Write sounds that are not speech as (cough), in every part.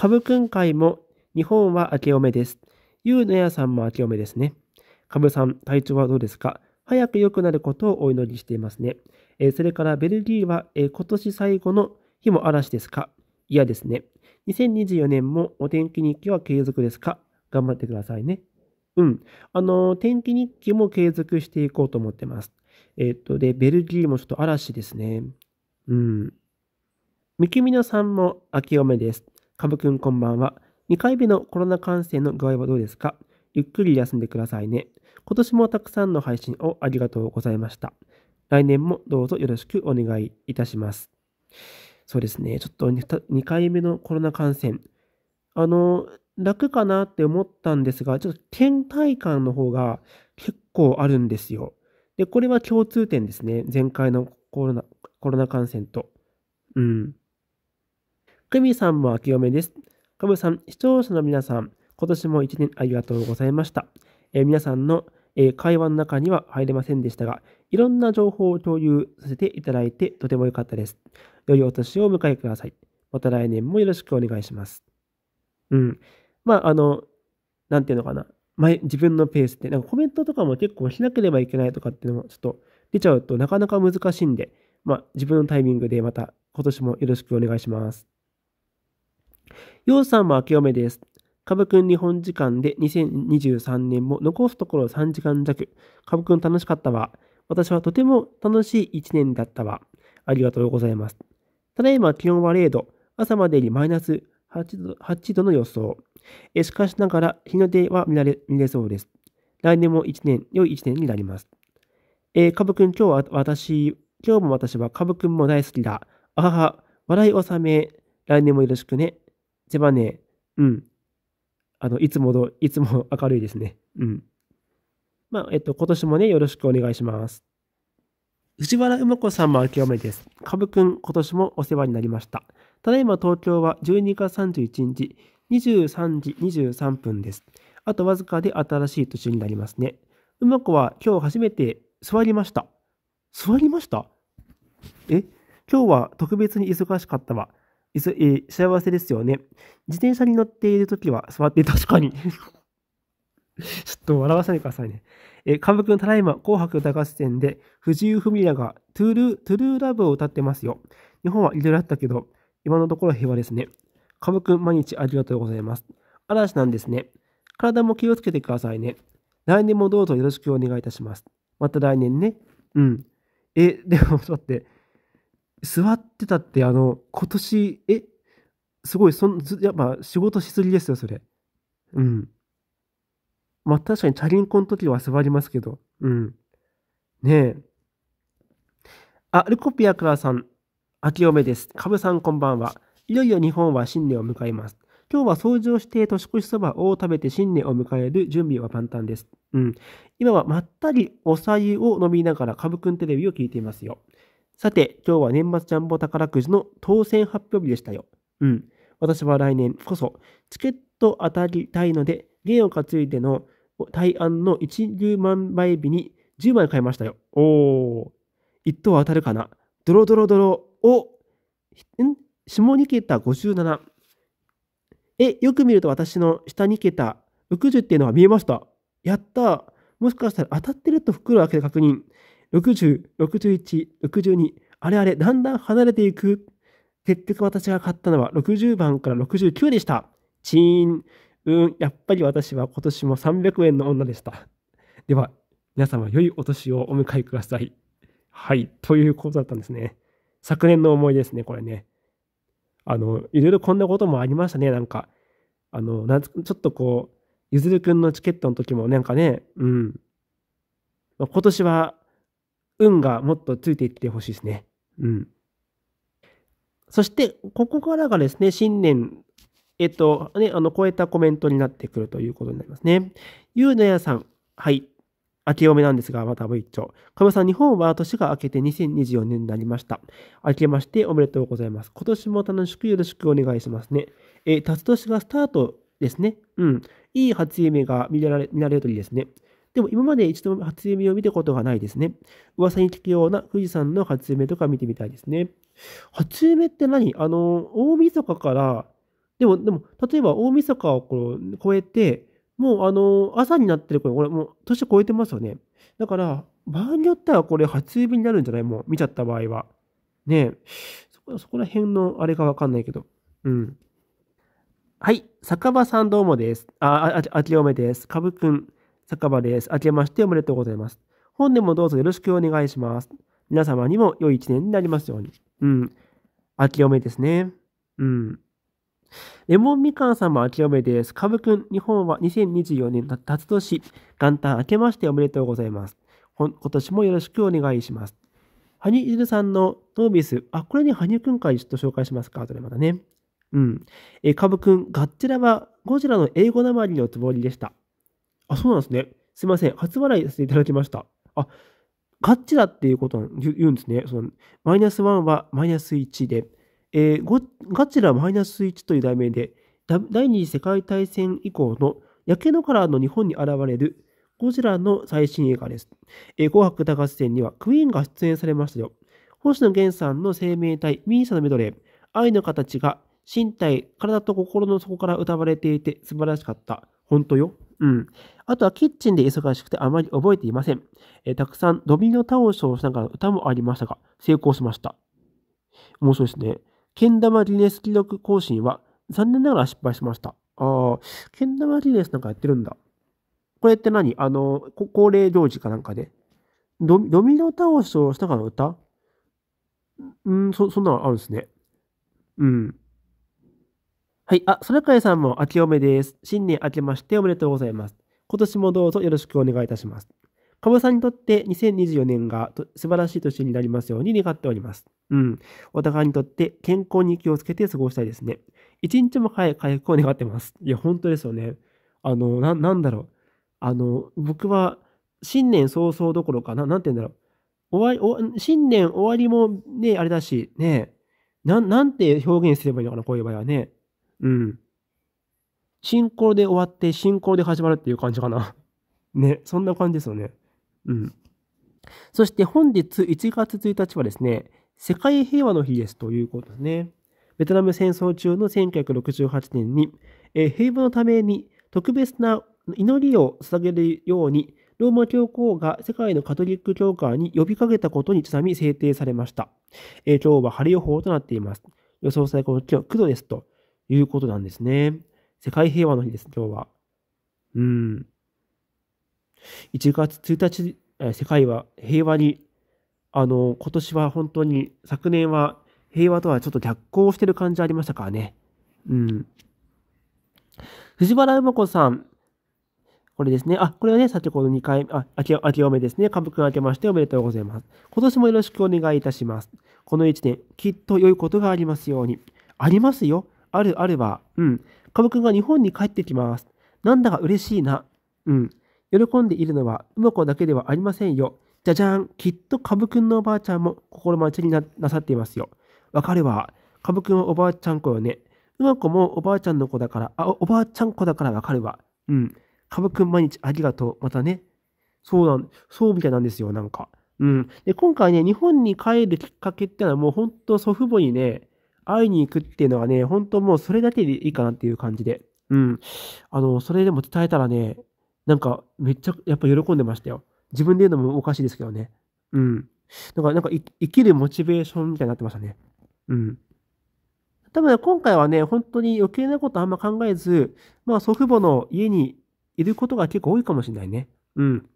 株君会も日本は明けおめです。ゆうのやさんも明けおめですね。株さん、体調はどうですか早く良くなることをお祈りしていますね。えー、それからベルギーは、えー、今年最後の日も嵐ですか嫌ですね。2024年もお天気日記は継続ですか頑張ってくださいね。うん。あのー、天気日記も継続していこうと思ってます。えっと、で、ベルギーもちょっと嵐ですね。うん。みきみのさんも明けおめです。かぶくんこんばんは。2回目のコロナ感染の具合はどうですかゆっくり休んでくださいね。今年もたくさんの配信をありがとうございました。来年もどうぞよろしくお願いいたします。そうですね、ちょっと 2, 2回目のコロナ感染。あの、楽かなって思ったんですが、ちょっと倦怠感の方が結構あるんですよ。で、これは共通点ですね。前回のコロナ、コロナ感染と。うん。久美さんも秋めです。カブさん、視聴者の皆さん、今年も一年ありがとうございました。えー、皆さんの、えー、会話の中には入れませんでしたが、いろんな情報を共有させていただいてとても良かったです。良いお年をお迎えください。また来年もよろしくお願いします。うん。まあ、あの、なんていうのかな。前自分のペースって、なんかコメントとかも結構しなければいけないとかっていうのもちょっと出ちゃうとなかなか難しいんで、まあ、自分のタイミングでまた今年もよろしくお願いします。ようさんも明けおめです。かぶくん日本時間で2023年も残すところ3時間弱。かぶくん楽しかったわ。私はとても楽しい1年だったわ。ありがとうございます。ただいま気温は0度。朝までにマイナス8度 ,8 度の予想。しかしながら日の出は見られ見れそうです。来年も1年、良い1年になります。えー、かぶくん、今日は私、今日も私はかぶくんも大好きだ。あはは、笑い納め。来年もよろしくね。千葉ね、うん。あの、いつもど、いつも明るいですね。うん。まあ、えっと、今年もね、よろしくお願いします。藤原梅子さんも明けおめです。かぶくん、今年もお世話になりました。ただいま東京は12月31日、23時23分です。あとわずかで新しい年になりますね。ま子は今日初めて座りました。座りましたえ今日は特別に忙しかったわ。えー、幸せですよね。自転車に乗っているときは座って確かに (laughs) ちょっと笑わせないでくださいね。えー、幹部君ただいま、紅白歌合戦で藤井フミヤがトゥール、トゥルーラブを歌ってますよ。日本はいろいろあったけど、今のところ平和ですね。幹部君毎日ありがとうございます。嵐なんですね。体も気をつけてくださいね。来年もどうぞよろしくお願いいたします。また来年ね。うん。え、でも、ちょっと待って。座ってたってあの、今年、え、すごい、そん、やっぱ仕事しすぎですよ、それ。うん。まあ確かにチャリンコの時は座りますけど、うん。ねえ。あ、ルコピアクラさん、秋けおめです。カブさんこんばんは。いよいよ日本は新年を迎えます。今日は掃除をして年越しそばを食べて新年を迎える準備は万端です。うん。今はまったりおさ湯を飲みながらカブくんテレビを聞いていますよ。さて、今日は年末ジャンボ宝くじの当選発表日でしたよ。うん。私は来年こそ、チケット当たりたいので、芸を担いでの対案の一0万倍日に10枚買いましたよ。おお。一等当たるかなドロドロドロ。おん下2桁57。え、よく見ると私の下2桁60っていうのが見えました。やったもしかしたら当たってると袋を開けて確認。60、61、62、あれあれ、だんだん離れていく。結局私が買ったのは60番から69でした。チーン。うん、やっぱり私は今年も300円の女でした。では、皆様良いお年をお迎えください。はい、ということだったんですね。昨年の思いですね、これね。あの、いろいろこんなこともありましたね、なんか。あの、なちょっとこう、ゆずるくんのチケットの時もなんかね、うん。今年は運がもっとついていってほしいですね。うん。そして、ここからがですね、新年、えっと、ね、あの、超えたコメントになってくるということになりますね。ゆうのやさん、はい。明けおめなんですが、また V 1丁。かまさん、日本は年が明けて2024年になりました。明けましておめでとうございます。今年も楽しくよろしくお願いしますね。え、辰年がスタートですね。うん。いい初夢が見られ見られるといいですね。でも今まで一度も初夢を見たことがないですね。噂に聞くような富士山の初夢とか見てみたいですね。初夢って何あの、大晦日から、でも、でも、例えば大晦日をこう超えて、もうあの、朝になってるこれ、これもう年超えてますよね。だから、場合によってはこれ初夢になるんじゃないもう見ちゃった場合は。ねえ。そこそこら辺のあれかわかんないけど。うん。はい。酒場さんどうもです。あ、あ、ああ、あ、めです。かぶくん。酒場です。明けましておめでとうございます。本年もどうぞよろしくお願いします。皆様にも良い一年になりますように。うん。明けおめですね。うん。レモンみかんさんも明けおめです。かぶくん、日本は2024年辰年、元旦明けましておめでとうございます。今年もよろしくお願いします。羽生結弦さんのノービス、あ、これに羽生くん会ちょっと紹介しますか、後れまだね。うん。え、かぶくん、ガッチラはゴジラの英語なまりのつもりでした。あ、そうなんですね。すいません。初払いさせていただきました。あ、ガッチだっていうこと言うんですね。そのマイナス1はマイナス1で、えー、ガッチラマイナス1という題名で、第二次世界大戦以降の焼け野からの日本に現れるゴジラの最新映画です。えー、紅白歌合戦にはクイーンが出演されましたよ。星野源さんの生命体、ミーサのメドレー、愛の形が身体、体と心の底から歌われていて素晴らしかった。本当よ。うん。あとはキッチンで忙しくてあまり覚えていません。えー、たくさんドミノ倒しをしながら歌もありましたが、成功しました。面白いですね。けん玉リネス記録更新は残念ながら失敗しました。ああ、けん玉リネスなんかやってるんだ。これって何あの、恒例行事かなんかで、ね。ドドミノ倒しをしながら歌うん、そ、そんなのあるんですね。うん。はい。あ、空海さんも明けおめです。新年明けましておめでとうございます。今年もどうぞよろしくお願いいたします。カブさんにとって2024年が素晴らしい年になりますように願っております。うん。お互いにとって健康に気をつけて過ごしたいですね。一日も早い回復を願ってます。いや、本当ですよね。あの、な、なんだろう。あの、僕は、新年早々どころかな、なんて言うんだろう。終わり、新年終わりもね、あれだし、ね、なん、なんて表現すればいいのかな、こういう場合はね。うん。シンで終わって、信仰で始まるっていう感じかな。ね、そんな感じですよね。うん。そして本日1月1日はですね、世界平和の日ですということですね。ベトナム戦争中の1968年に、えー、平和のために特別な祈りを捧げるように、ローマ教皇が世界のカトリック教会に呼びかけたことにちなみ制定されました。えー、今日は晴れ予報となっています。予想最高気温9度ですと。いうことなんですね。世界平和の日です、今日は。うん。1月1日、世界は平和に、あの、今年は本当に、昨年は平和とはちょっと逆行してる感じありましたからね。うん。藤原馬子さん、これですね。あ、これはね、先ほど2回、あ、明け、明けおめですね。かぶく明けましておめでとうございます。今年もよろしくお願いいたします。この1年、きっと良いことがありますように。ありますよ。あるあるは、うん。カブ君が日本に帰ってきます。なんだか嬉しいな。うん。喜んでいるのは、うま子だけではありませんよ。じゃじゃん。きっとカブ君のおばあちゃんも心待ちになさっていますよ。わかるわ。カブ君はおばあちゃん子よね。うま子もおばあちゃんの子だから、あ、おばあちゃん子だからわかるわ。うん。カブ君毎日ありがとう。またね。そうなん、そうみたいなんですよ、なんか。うん。で、今回ね、日本に帰るきっかけってのはもう本当祖父母にね、会いに行くっていうのはね、本当もうそれだけでいいかなっていう感じで。うん。あの、それでも伝えたらね、なんかめっちゃやっぱ喜んでましたよ。自分で言うのもおかしいですけどね。うん。だからなんか生きるモチベーションみたいになってましたね。うん。多分、ね、今回はね、本当に余計なことあんま考えず、まあ祖父母の家にいることが結構多いかもしれないね。うん。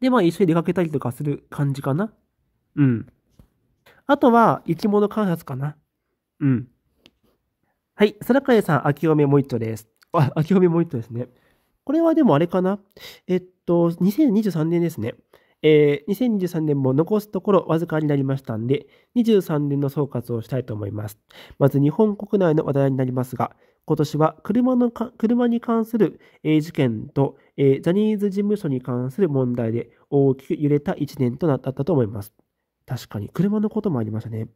で、まあ一緒に出かけたりとかする感じかな。うん。あとは生き物観察かな。うん。はい。空かさん、秋もう一度です。あ、秋もう一度ですね。これはでもあれかなえっと、2023年ですね。えー、2023年も残すところわずかになりましたんで、23年の総括をしたいと思います。まず日本国内の話題になりますが、今年は車の車に関する、えー、事件と、えー、ジャニーズ事務所に関する問題で大きく揺れた1年となったと思います。確かに、車のこともありましたね。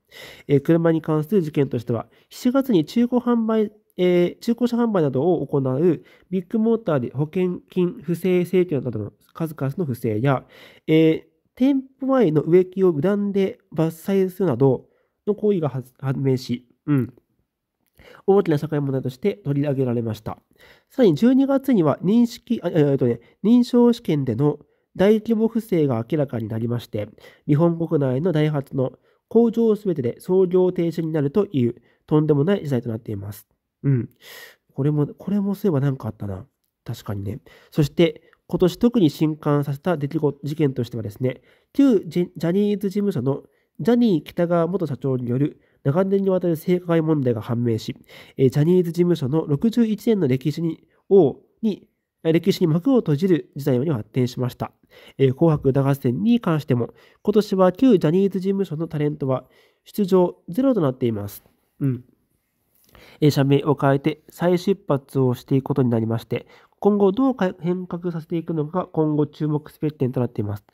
えー、車に関する事件としては、7月に中古販売、えー、中古車販売などを行うビッグモーターで保険金不正請求などの数々の不正や、えー、店舗前の植木を無断で伐採するなどの行為が判明し、うん、大きな社会問題として取り上げられました。さらに12月には認識、あえっとね、認証試験での大規模不正が明らかになりまして、日本国内のダイハツの工場すべてで操業停止になるという、とんでもない事態となっています。うん。これも、これもそういえば何かあったな。確かにね。そして、今年特に震撼させた出来事、事件としてはですね、旧ジャニーズ事務所のジャニー北川元社長による長年にわたる性加害問題が判明し、ジャニーズ事務所の61年の歴史に、王に歴史に幕を閉じる事態に発展しました。えー、紅白歌合戦に関しても、今年は旧ジャニーズ事務所のタレントは出場ゼロとなっています。うん。社名を変えて再出発をしていくことになりまして、今後どう変革させていくのかが今後注目すべき点となっています。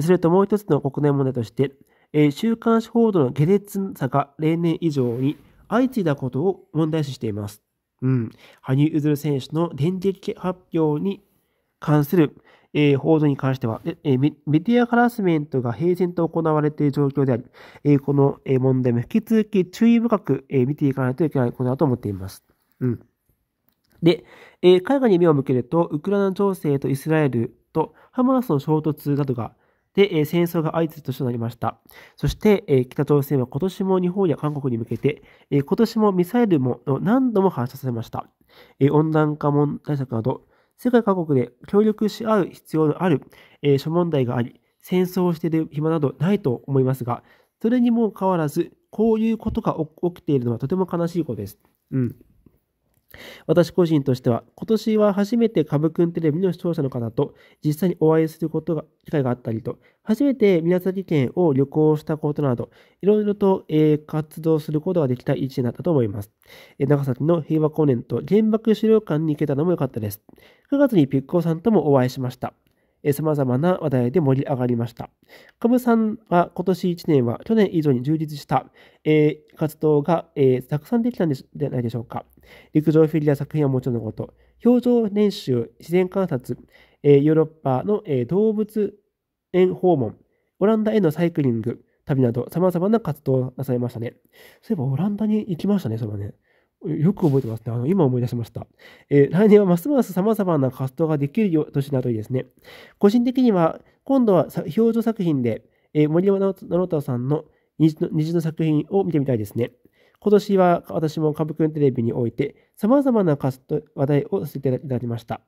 それともう一つの国内問題として、えー、週刊誌報道の下劣さが例年以上に相次いだことを問題視しています。うん、羽生結弦選手の電撃発表に関する、えー、報道に関しては、えー、メディアハラスメントが平然と行われている状況であり、えー、この問題も引き続き注意深く、えー、見ていかないといけないことだと思っています。うん、で、えー、海外に目を向けると、ウクライナ情勢とイスラエルとハマスの衝突などが、で、戦争が相次ぐ年となりました。そして、北朝鮮は今年も日本や韓国に向けて、今年もミサイルも何度も発射されました。温暖化問対策など、世界各国で協力し合う必要のある諸問題があり、戦争をしている暇などないと思いますが、それにも変わらず、こういうことが起きているのはとても悲しいことです。うん。私個人としては、今年は初めて株くんテレビの視聴者の方と実際にお会いすることが、機会があったりと、初めて宮崎県を旅行したことなど、いろいろと、えー、活動することができた一年だったと思います。えー、長崎の平和公園と原爆資料館に行けたのも良かったです。9月にピッコさんともお会いしました。様々な話題で盛り上がりました。カブさんは今年1年は去年以上に充実した、えー、活動が、えー、たくさんできたんでじゃないでしょうか。陸上フィギュア作品はもちろんのこと、表情練習、自然観察、えー、ヨーロッパの、えー、動物園訪問、オランダへのサイクリング、旅など、様々な活動をなさいましたね。そういえば、オランダに行きましたね、それはね。よく覚えてますね。あの、今思い出しました。えー、来年はますます様々な活動ができるよ年などにですね。個人的には、今度は表情作品で、えー、森山直太さんの虹の作品を見てみたいですね。今年は私も株くんテレビにおいて、様々な話題をさせていただきました。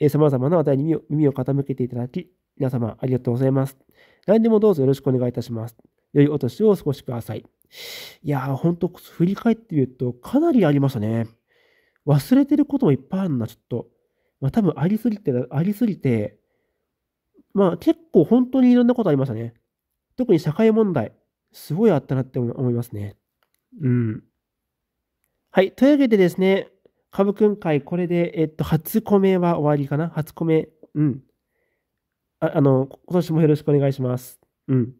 えー、様々な話題に耳を傾けていただき、皆様ありがとうございます。来年もどうぞよろしくお願いいたします。良いお年をお過ごしください。いやー、ほんと、振り返ってみると、かなりありましたね。忘れてることもいっぱいあるな、ちょっと。まあ、多分ありすぎて、ありすぎて、まあ、結構本当にいろんなことありましたね。特に社会問題、すごいあったなって思いますね。うん。はい。というわけでですね、株君会、これで、えっと、初コメは終わりかな初コメ。うん。ああの、今年もよろしくお願いします。うん。